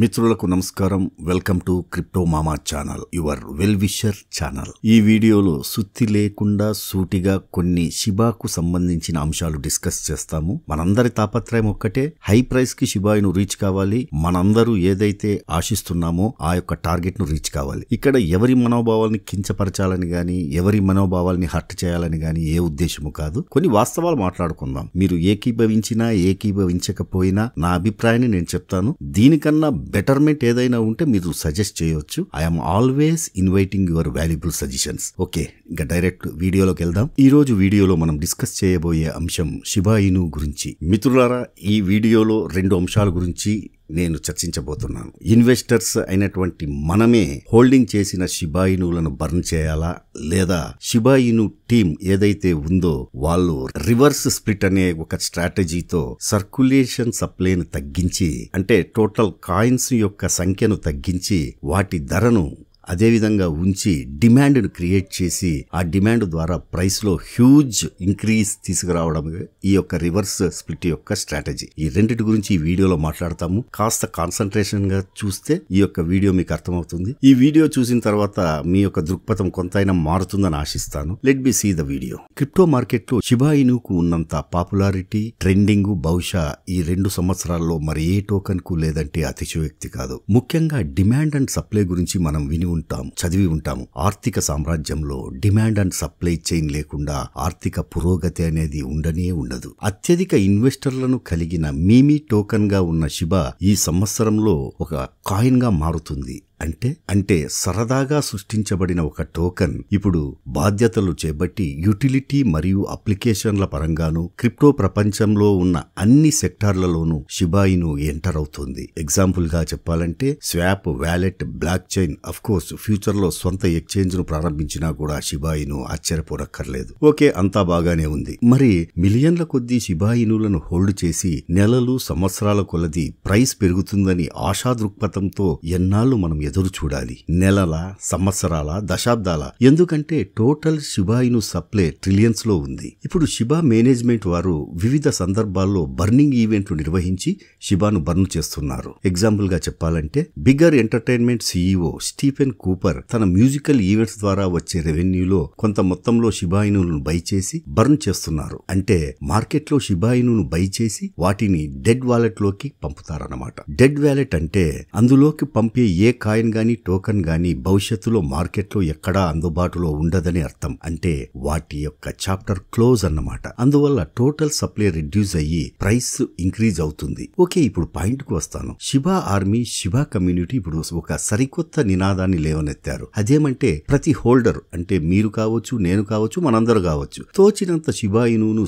మిత్రులకు నమస్కారం welcome to crypto మామా channel your well wisher channel ఈ వీడియోలో సుత్తి లేకుండా సూటిగా కొన్ని శిబాకు సంబంధించిన అంశాలు డిస్కస్ చేస్తాము మనందరి తాపత్రయం ఒక్కటే హై ప్రైస్ కి ను రీచ్ కావాలి మనందరూ ఏదైతే ఆశిస్తున్నామో ఆ యొక్క టార్గెట్ ను రీచ్ కావాలి ఇక్కడ ఎవరి మనోభావాల్ని కించపరచాలని గాని ఎవరి మనోభావాల్ని హర్ట్ చేయాలని గాని ఏ ఉద్దేశము కాదు కొన్ని వాస్తవాలు మాట్లాడుకుందాం మీరు ఏకీభవించినా ఏకీభవించకపోయినా నా అభిప్రాయాన్ని నేను చెప్తాను దీనికన్నా బెటర్మెంట్ ఏదైనా ఉంటే మీరు సజెస్ట్ చేయొచ్చు I'm always inviting your valuable suggestions okay ఇంకా డైరెక్ట్ వీడియోలోకి వెళ్దాం ఈ రోజు వీడియోలో మనం డిస్కస్ చేయబోయే అంశం శిబాయిను గురించి మిత్రులారా ఈ వీడియోలో రెండు అంశాల గురించి నేను చర్చించబోతున్నాను ఇన్వెస్టర్స్ అయినటువంటి మనమే హోల్డింగ్ చేసిన షిబాయినులను బర్న్ చేయాలా లేదా షిబాయిను టీం ఏదైతే ఉందో వాళ్ళు రివర్స్ స్ప్లిట్ అనే ఒక స్ట్రాటజీతో సర్క్యులేషన్ సప్లైను తగ్గించి అంటే టోటల్ కాయిన్స్ యొక్క సంఖ్యను తగ్గించి వాటి ధరను అదేవిధంగా ఉంచి డిమాండ్ను క్రియేట్ చేసి ఆ డిమాండ్ ద్వారా ప్రైస్లో హ్యూజ్ ఇంక్రీజ్ తీసుకురావడం ఈ యొక్క రివర్స్ స్ప్లిట్ యొక్క స్ట్రాటజీ ఈ రెండింటి గురించి ఈ వీడియోలో మాట్లాడతాము కాస్త కాన్సన్ట్రేషన్గా చూస్తే ఈ యొక్క వీడియో మీకు అర్థమవుతుంది ఈ వీడియో చూసిన తర్వాత మీ యొక్క దృక్పథం కొంతైనా మారుతుందని ఆశిస్తాను let be see the video crypto మార్కెట్లో షిబాయినుకు ఉన్నంత పాపులారిటీ ట్రెండింగ్ బహుశా ఈ రెండు సంవత్సరాల్లో మరి ఏ టోకన్కు లేదంటే అతిశయోక్తి కాదు ముఖ్యంగా డిమాండ్ అండ్ సప్లై గురించి మనం విని ఉంటాం చదివి ఉంటాము ఆర్థిక సామ్రాజ్యంలో డిమాండ్ అండ్ సప్లై చైన్ లేకుండా ఆర్థిక పురోగతి అనేది ఉండనే ఉండదు అత్యధిక ఇన్వెస్టర్లను కలిగిన మీమీ టోకన్ గా ఉన్న శిబ ఈ సంవత్సరంలో ఒక కాయిన్ గా మారుతుంది అంటే అంటే సరదాగా సృష్టించబడిన ఒక టోకన్ ఇప్పుడు బాధ్యతలు చేపట్టి యూటిలిటీ మరియు అప్లికేషన్ల పరంగాను క్రిప్టో ప్రపంచంలో ఉన్న అన్ని సెక్టార్లలోనూ షిబాయిను ఎంటర్ అవుతుంది ఎగ్జాంపుల్ గా చెప్పాలంటే swap wallet blockchain of course future లో సొంత ఎక్స్చేంజ్ ను ప్రారంభించినా కూడా షిబాయిను ఆశ్చర్యపూరక్కర్లేదు ఓకే అంతా బాగానే ఉంది మరి మిలియన్ల కొద్దీ షిబాయినులను హోల్డ్ చేసి నెలలు సంవత్సరాల కొలది ప్రైస్ పెరుగుతుందని ఆశా దృక్పథంతో ఎన్నాళ్ళు మనం ఎదురు చూడాలి నెలల సంవత్సరాల దశాబ్దాల ఎందుకంటే టోటల్ శుభాయిను సప్లై ట్రిలియన్స్ లో ఉంది ఇప్పుడు శిబా మేనేజ్మెంట్ వారు వివిధ సందర్భాల్లో బర్నింగ్ ఈవెంట్లు నిర్వహించి శిభాను బర్న్ చేస్తున్నారు ఎగ్జాంపుల్ గా చెప్పాలంటే bigger entertainment CEO Stephen Cooper తన మ్యూజికల్ ఈవెంట్స్ ద్వారా వచ్చే రెవెన్యూలో కొంత మొత్తంలో షిబాయినులను బై చేసి బర్న్ చేస్తున్నారు అంటే మార్కెట్లో షిబాయినును బై చేసి వాటిని డెడ్ వాలెట్ లోకి పంపుతారన్నమాట డెడ్ వాలెట్ అంటే అందులోకి పంపే ఏ కార్ కాయిన్ గాని టోకన్ గాని భవిష్యత్తులో మార్కెట్లో ఎక్కడా అందుబాటులో ఉండదని అర్థం అంటే వాటి యొక్క చాప్టర్ క్లోజ్ అన్నమాట అందువల్ల టోటల్ సప్లై రిడ్యూస్ అయ్యి ప్రైస్ ఇంక్రీజ్ అవుతుంది ఓకే ఇప్పుడు పాయింట్ కు వస్తాను శిబా ఆర్మీ శిబా కమ్యూనిటీ ఇప్పుడు ఒక సరికొత్త నినాదాన్ని లేవనెత్తారు అదేమంటే ప్రతి హోల్డర్ అంటే మీరు కావచ్చు నేను కావచ్చు మనందరు కావచ్చు తోచినంత శిబా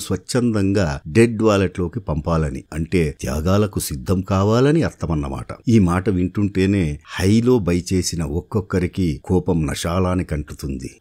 స్వచ్ఛందంగా డెడ్ వాలెట్ లోకి పంపాలని అంటే త్యాగాలకు సిద్ధం కావాలని అర్థమన్నమాట ఈ మాట వింటుంటేనే హైలో బై చేసిన ఒక్కొక్కరికి కోపం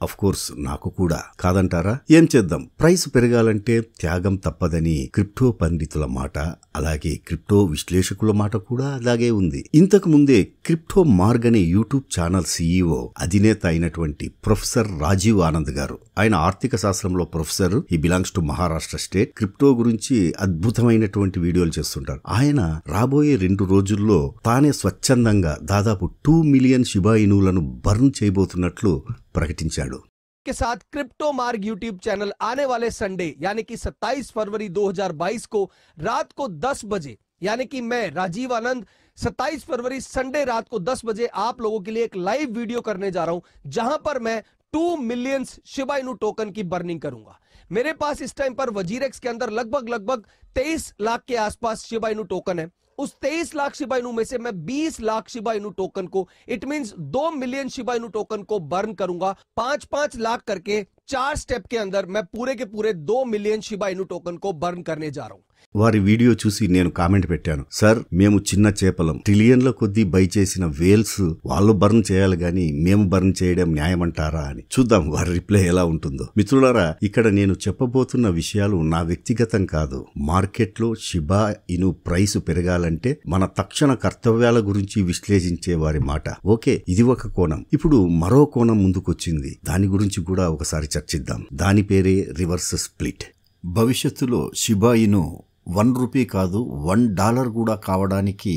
అఫ్ కోర్స్ నాకు కూడా కాదంటారా ఏం చేద్దాం ప్రైస్ పెరగాలంటే త్యాగం తప్పదని క్రిప్టో పండితుల మాట అలాగే క్రిప్టో విశ్లేషకుల మాట కూడా అలాగే ఉంది ఇంతకు ముందే క్రిప్టో మార్గ్ అనే యూట్యూబ్ ఛానల్ సీఈఓ అధినేత అయినటువంటి ప్రొఫెసర్ రాజీవ్ ఆనంద్ గారు ఆయన ఆర్థిక శాస్త్రంలో ప్రొఫెసర్ ఈ belongs to Maharashtra state crypto గురించి అద్భుతమైనటువంటి వీడియోలు చేస్తుంటారు ఆయన రాబోయే రెండు రోజుల్లో తానే స్వచ్ఛందంగా దాదాపు టూ మిలియన్ శిబా ఇనువులను బర్న్ చేయబోతున్నట్లు ప్రకటించాడు के साथ क्रिप्टो मार्ग यूट्यूब चैनल आने वाले संडे यानी कि 27 फरवरी 2022 को रात को 10 बजे यानी कि मैं राजीव आनंद 27 फरवरी संडे रात को 10 बजे आप लोगों के लिए एक लाइव वीडियो करने जा रहा हूं जहां पर मैं 2 मिलियंस शिबाइनु टोकन की बर्निंग करूंगा मेरे पास इस टाइम पर वजीरेक्स के अंदर लगभग लगभग तेईस लाख के आसपास शिबाइनु टोकन है उस 23 लाख शिबाइनू में से मैं 20 लाख शिबाइनू टोकन को it means 2 million Shiba Inu token को बर्न करूंगा पांच पांच लाख करके चार स्टेप के अंदर मैं पूरे के पूरे 2 मिलियन शिबाइनू टोकन को बर्न करने जा रहा हूं వారి వీడియో చూసి నేను కామెంట్ పెట్టాను సార్ మేము చిన్న చేపలం ట్రిలియన్ల కొద్దీ బై చేసిన వేల్స్ వాళ్ళు బర్న్ చేయాలి గాని మేము బర్న్ చేయడం న్యాయమంటారా అని చూద్దాం వారి రిప్లై ఎలా ఉంటుందో మిత్రులారా ఇక్కడ నేను చెప్పబోతున్న విషయాలు నా వ్యక్తిగతం కాదు మార్కెట్లో షిబా ఇను ప్రైస్ పెరగాలంటే మన తక్షణ కర్తవ్యాల గురించి విశ్లేషించే వారి మాట ఓకే ఇది ఒక కోణం ఇప్పుడు మరో కోణం ముందుకొచ్చింది దాని గురించి కూడా ఒకసారి చర్చిద్దాం దాని పేరే రివర్స్ స్ప్లిట్ భవిష్యత్తులో షిబాయిను వన్ రూపీ కాదు వన్ డాలర్ కూడా కావడానికి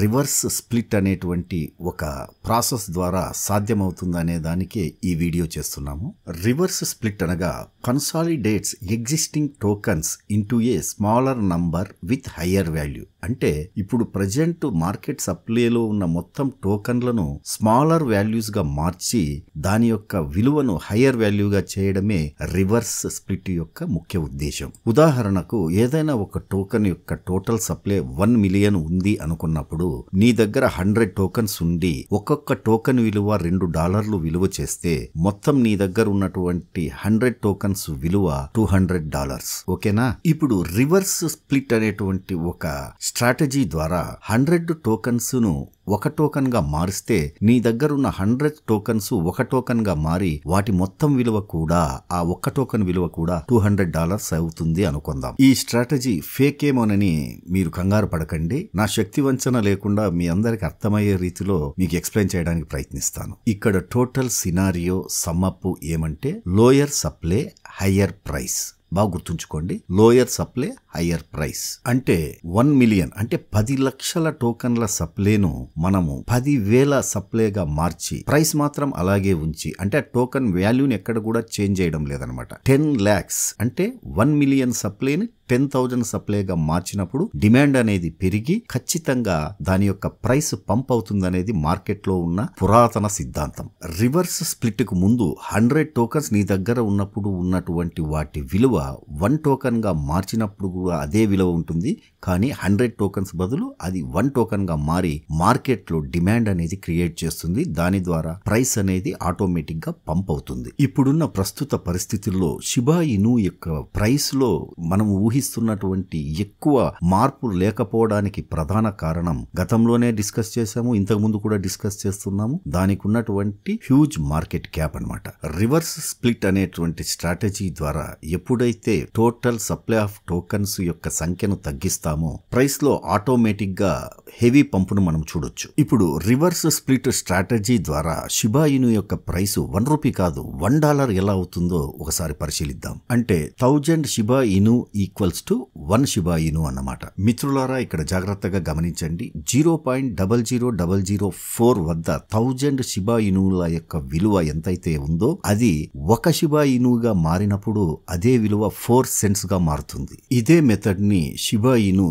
రివర్స్ స్ప్లిట్ అనేటువంటి ఒక ప్రాసెస్ ద్వారా సాధ్యమవుతుందనే దానికే ఈ వీడియో చేస్తున్నాము రివర్స్ స్ప్లిట్ అనగా consolidates existing tokens into a smaller number with higher value అంటే ఇప్పుడు ప్రజెంట్ మార్కెట్ సప్లైలో ఉన్న మొత్తం టోకన్లను స్మాలర్ వాల్యూస్గా మార్చి దాని యొక్క విలువను హయ్యర్ వాల్యూగా చేయడమే రివర్స్ స్ప్లిట్ యొక్క ముఖ్య ఉద్దేశం ఉదాహరణకు ఏదైనా ఒక టోకన్ యొక్క టోటల్ సప్లై వన్ మిలియన్ ఉంది అనుకున్నప్పుడు నీ దగ్గర హండ్రెడ్ టోకన్స్ ఉండి ఒక్కొక్క టోకన్ విలువ రెండు డాలర్లు విలువ చేస్తే మొత్తం నీ దగ్గర ఉన్నటువంటి హండ్రెడ్ టోకన్స్ విలువ టూ హండ్రెడ్ డాలర్స్ ఓకేనా ఇప్పుడు రివర్స్ స్ప్లిట్ అనేటువంటి ఒక స్ట్రాటజీ ద్వారా హండ్రెడ్ టోకన్స్ను ఒక టోకన్గా మారిస్తే నీ దగ్గరున్న హండ్రెడ్ టోకన్స్ ఒక టోకన్గా మారి వాటి మొత్తం విలువ కూడా ఆ ఒక్క టోకన్ విలువ కూడా టూ హండ్రెడ్ డాలర్స్ అవుతుంది అనుకుందాం ఈ స్ట్రాటజీ ఫేక్ ఏమోనని మీరు కంగారు పడకండి నా శక్తి వంచన లేకుండా మీ అందరికి అర్థమయ్యే రీతిలో మీకు ఎక్స్ప్లెయిన్ చేయడానికి ప్రయత్నిస్తాను ఇక్కడ టోటల్ సినారియో సమ్మప్పు ఏమంటే లోయర్ సప్లై హయ్యర్ ప్రైస్ బాగా గుర్తుంచుకోండి లోయర్ సప్లై హయ్యర్ ప్రైస్ అంటే వన్ మిలియన్ అంటే పది లక్షల టోకన్ల సప్లైను మనము పది వేల సప్లైగా మార్చి ప్రైస్ మాత్రం అలాగే ఉంచి అంటే టోకన్ వాల్యూని ఎక్కడ కూడా చేంజ్ చేయడం లేదనమాట టెన్ ల్యాక్స్ అంటే వన్ మిలియన్ సప్లైని టెన్ థౌజండ్ సప్లైగా మార్చినప్పుడు డిమాండ్ అనేది పెరిగి ఖచ్చితంగా దాని యొక్క ప్రైస్ పంప్ అవుతుంది అనేది మార్కెట్లో ఉన్న పురాతన సిద్ధాంతం రివర్స్ స్ప్లిట్ కు ముందు హండ్రెడ్ టోకన్స్ నీ దగ్గర ఉన్నప్పుడు ఉన్నటువంటి వాటి విలువ వన్ టోకన్ గా మార్చినప్పుడు కూడా అదే విలువ ఉంటుంది కానీ హండ్రెడ్ టోకన్స్ బదులు అది వన్ టోకన్ గా మారి మార్కెట్లో డిమాండ్ అనేది క్రియేట్ చేస్తుంది దాని ద్వారా ప్రైస్ అనేది ఆటోమేటిక్ గా పంప్ అవుతుంది ఇప్పుడున్న ప్రస్తుత పరిస్థితుల్లో షిబా ఇను యొక్క ప్రైస్ లో మనం ఊహి కనిపిస్తున్నటువంటి ఎక్కువ మార్పు లేకపోవడానికి ప్రధాన కారణం గతంలోనే డిస్కస్ చేశాము ఇంతకుముందు కూడా డిస్కస్ చేస్తున్నాము దానికి ఉన్నటువంటి హ్యూజ్ మార్కెట్ క్యాప్ అనమాట రివర్స్ స్ప్లిట్ అనేటువంటి స్ట్రాటజీ ద్వారా ఎప్పుడైతే టోటల్ సప్లై ఆఫ్ టోకన్స్ యొక్క సంఖ్యను తగ్గిస్తామో ప్రైస్ లో ఆటోమేటిక్ గా హెవీ పంపును మనం చూడొచ్చు ఇప్పుడు రివర్స్ స్ప్లిట్ స్ట్రాటజీ ద్వారా శిబాయిను యొక్క ప్రైసు వన్ రూపీ కాదు వన్ డాలర్ ఎలా అవుతుందో ఒకసారి పరిశీలిద్దాం అంటే thousand Shiba Inu equals to one Shiba Inu అన్నమాట మిత్రులారా ఇక్కడ జాగ్రత్తగా గమనించండి zero point double zero double zero four వద్ద థౌజండ్ శిబాయినుల యొక్క విలువ ఎంతైతే ఉందో అది ఒక శిబాయినుగా మారినప్పుడు అదే విలువ ఫోర్ సెంట్స్ గా మారుతుంది ఇదే మెథడ్ ని Shiba Inu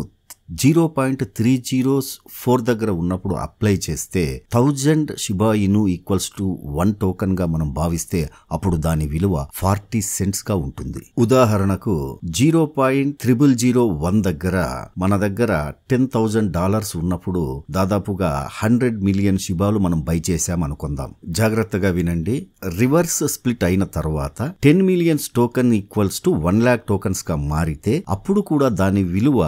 zero point three zeros four దగ్గర ఉన్నప్పుడు అప్లై చేస్తే thousand Shiba equals to one token గా మనం భావిస్తే అప్పుడు దాని విలువ ఫార్టీ సెంట్స్ గా ఉంటుంది ఉదాహరణకు zero point triple zero one దగ్గర మన దగ్గర టెన్ థౌజండ్ డాలర్స్ ఉన్నప్పుడు దాదాపుగా హండ్రెడ్ మిలియన్ షిబాలు మనం బై చేశాం అనుకుందాం జాగ్రత్తగా వినండి రివర్స్ స్ప్లిట్ అయిన తర్వాత ten millions token equals to one lakh tokens గా మారితే అప్పుడు కూడా దాని విలువ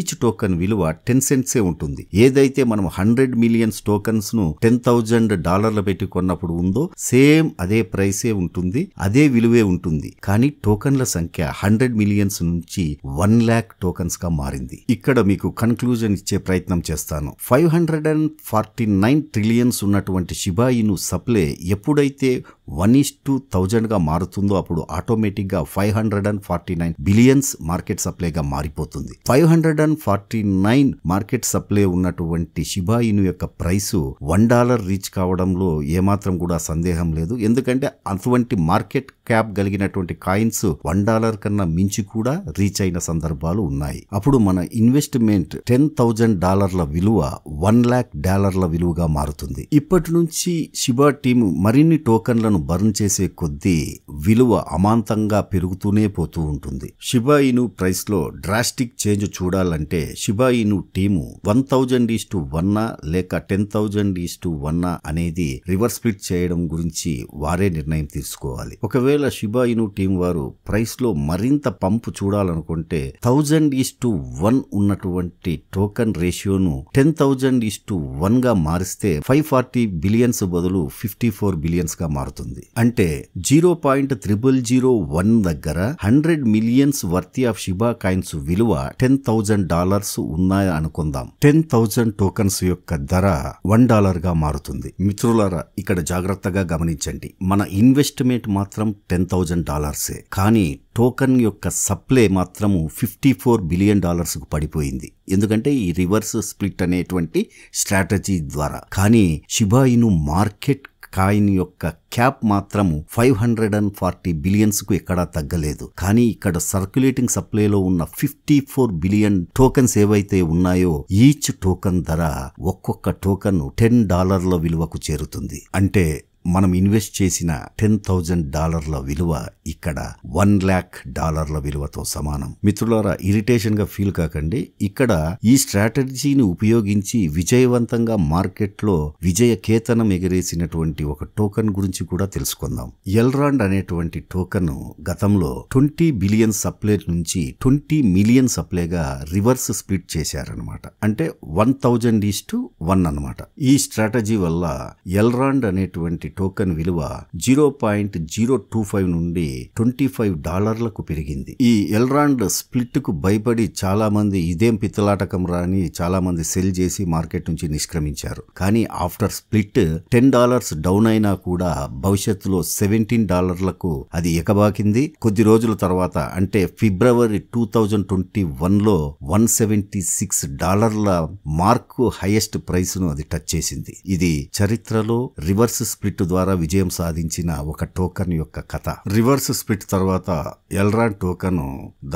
ఈచ్ టోకన్ టోకన్ విలువ టెన్ సెంట్సే ఉంటుంది ఏదైతే మనం హండ్రెడ్ మిలియన్స్ టోకన్స్ ను టెన్ థౌజండ్ డాలర్లు పెట్టి కొన్నప్పుడు ఉందో సేమ్ అదే ప్రైసే ఉంటుంది అదే విలువే ఉంటుంది కానీ టోకన్ల సంఖ్య హండ్రెడ్ మిలియన్స్ నుంచి వన్ ల్యాక్ టోకన్స్ గా మారింది ఇక్కడ మీకు కన్క్లూజన్ ఇచ్చే ప్రయత్నం చేస్తాను five hundred and forty nine trillions ఉన్నటువంటి షిబాయిను సప్లై ఎప్పుడైతే వన్ ఈస్ టూ థౌజండ్గా మారుతుందో అప్పుడు ఆటోమేటిక్గా five hundred and forty nine billions market సప్లైగా మారిపోతుంది five hundred and forty nine market supply ఉన్నటువంటి శిబాయిను యొక్క ప్రైసు వన్ డాలర్ రీచ్ కావడంలో ఏమాత్రం కూడా సందేహం లేదు ఎందుకంటే అటువంటి మార్కెట్ క్యాప్ కలిగినటువంటి కాయిన్స్ వన్ డాలర్ కన్నా మించి కూడా రీచ్ అయిన సందర్భాలు ఉన్నాయి అప్పుడు మన ఇన్వెస్ట్మెంట్ టెన్ థౌజండ్ డాలర్ల విలువ వన్ ల్యాక్ డాలర్ల విలువగా మారుతుంది ఇప్పటి నుంచి షిబా టీం మరిన్ని టోకన్లను ఆత్మను బర్న్ చేసే కొద్దీ విలువ అమాంతంగా పెరుగుతూనే పోతూ ఉంటుంది షిబాయిను ప్రైస్లో డ్రాస్టిక్ చేంజ్ చూడాలంటే Shiba Inu team one thousand is to వన్నా లేక ten thousand is to one అనేది రివర్స్ స్ప్లిట్ చేయడం గురించి వారే నిర్ణయం తీసుకోవాలి ఒకవేళ షిబాయిను టీం వారు ప్రైస్లో మరింత పంపు చూడాలనుకుంటే థౌజండ్ ఈస్ టు వన్ ఉన్నటువంటి టోకన్ రేషియోను ten thousand is to one గా మారిస్తే ఫైవ్ ఫార్టీ బిలియన్స్ బదులు ఫిఫ్టీ ఫోర్ బిలియన్స్గా మారుతుంది అవుతుంది అంటే zero point triple zero one దగ్గర hundred millions worth of Shiba coins విలువ టెన్ థౌజండ్ డాలర్స్ ఉన్నాయని అనుకుందాం టెన్ థౌజండ్ టోకన్స్ యొక్క ధర వన్ డాలర్ గా మారుతుంది మిత్రులారా ఇక్కడ జాగ్రత్తగా గమనించండి మన ఇన్వెస్ట్మెంట్ మాత్రం టెన్ థౌజండ్ డాలర్సే కానీ టోకన్ యొక్క సప్లై మాత్రము ఫిఫ్టీ ఫోర్ బిలియన్ డాలర్స్కు పడిపోయింది ఎందుకంటే ఈ రివర్స్ స్ప్లిట్ అనేటువంటి స్ట్రాటజీ ద్వారా కానీ షిబాయిను మార్కెట్ కాయిన్ యొక్క క్యాప్ మాత్రము ఫైవ్ హండ్రెడ్ అండ్ ఫార్టీ బిలియన్స్కు ఎక్కడా తగ్గలేదు కానీ ఇక్కడ సర్క్యులేటింగ్ సప్లైలో ఉన్న ఫిఫ్టీ ఫోర్ బిలియన్ టోకన్స్ ఏవైతే ఉన్నాయో ఈచ్ టోకన్ ధర ఒక్కొక్క టోకన్ టెన్ డాలర్ల విలువకు చేరుతుంది అంటే మనం ఇన్వెస్ట్ చేసిన టెన్ థౌజండ్ డాలర్ల విలువ ఇక్కడ వన్ ల్యాక్ డాలర్ల విలువతో సమానం మిత్రులారా ఇరిటేషన్ గా ఫీల్ కాకండి ఇక్కడ ఈ స్ట్రాటజీని ఉపయోగించి విజయవంతంగా మార్కెట్లో విజయ కేతనం ఎగిరేసినటువంటి ఒక టోకన్ గురించి కూడా తెలుసుకుందాం ఎల్రాండ్ అనేటువంటి టోకన్ గతంలో ట్వంటీ బిలియన్ సప్లై నుంచి ట్వంటీ మిలియన్ సప్లైగా రివర్స్ స్ప్లిట్ చేశారనమాట అంటే one thousand is to one అనమాట ఈ స్ట్రాటజీ వల్ల ఎల్రాండ్ అనేటువంటి టోకెన్ విలువ zero point zero two five నుండి ట్వంటీ ఫైవ్ డాలర్లకు పెరిగింది ఈ ఎల్రాండ్ స్ప్లిట్ కు భయపడి చాలా మంది ఇదేం పిత్తలాటకం రాని చాలా మంది సెల్ చేసి మార్కెట్ నుంచి నిష్క్రమించారు కానీ after split ten dollars down అయినా కూడా భవిష్యత్తులో సెవెంటీన్ డాలర్లకు అది ఎకబాకింది కొద్ది రోజుల తర్వాత అంటే ఫిబ్రవరి టూ థౌజండ్ ట్వంటీ వన్లో లో వన్ సెవెంటీ సిక్స్ డాలర్ల మార్క్ హైయెస్ట్ ప్రైస్ ను అది టచ్ చేసింది ఇది చరిత్రలో రివర్స్ స్ప్లిట్ ద్వారా విజయం సాధించిన ఒక టోకన్ యొక్క కథ రివర్స్ స్ప్లిట్ తర్వాత ఎల్రాన్ టోకన్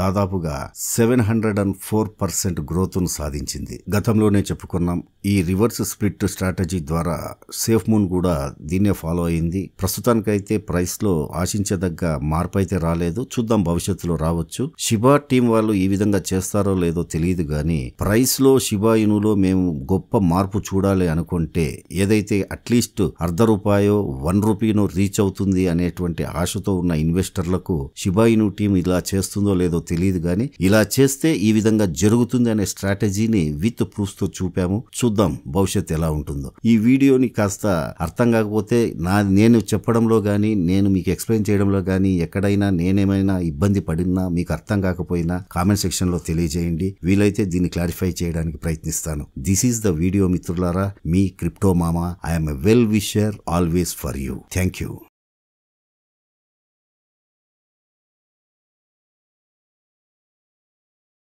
దాదాపుగా seven hundred and four percent గ్రోత్ను సాధించింది గతంలోనే చెప్పుకున్నాం ఈ రివర్స్ స్ప్లిట్ స్ట్రాటజీ ద్వారా సేఫ్ మూన్ కూడా దీన్నే ఫాలో అయింది ప్రస్తుతానికైతే ప్రైస్లో ఆశించదగ్గ మార్పు అయితే రాలేదు చూద్దాం భవిష్యత్తులో రావచ్చు శిబా టీం వాళ్ళు ఈ విధంగా చేస్తారో లేదో తెలియదు కానీ ప్రైస్లో శిబా ఇనులో మేము గొప్ప మార్పు చూడాలి అనుకుంటే ఏదైతే అట్లీస్ట్ అర్ధ రూపాయో వన్ రూపీనో రీచ్ అవుతుంది అనేటువంటి ఆశతో ఉన్న ఇన్వెస్టర్లకు శిబాయిను టీం ఇలా చేస్తుందో లేదో తెలియదు కానీ ఇలా చేస్తే ఈ విధంగా జరుగుతుంది అనే స్ట్రాటజీని విత్ ప్రూఫ్తో చూపాము చూద్దాం భవిష్యత్ ఎలా ఉంటుందో ఈ వీడియోని కాస్త అర్థం కాకపోతే నా నేను చెప్పడంలో కానీ నేను మీకు ఎక్స్ప్లెయిన్ చేయడంలో కానీ ఎక్కడైనా నేనేమైనా ఇబ్బంది పడినా మీకు అర్థం కాకపోయినా కామెంట్ సెక్షన్లో తెలియజేయండి వీలైతే దీన్ని క్లారిఫై చేయడానికి ప్రయత్నిస్తాను దిస్ ఈస్ ద వీడియో మిత్రులారా మీ క్రిప్టో మామ I'm a well wisher always for you thank you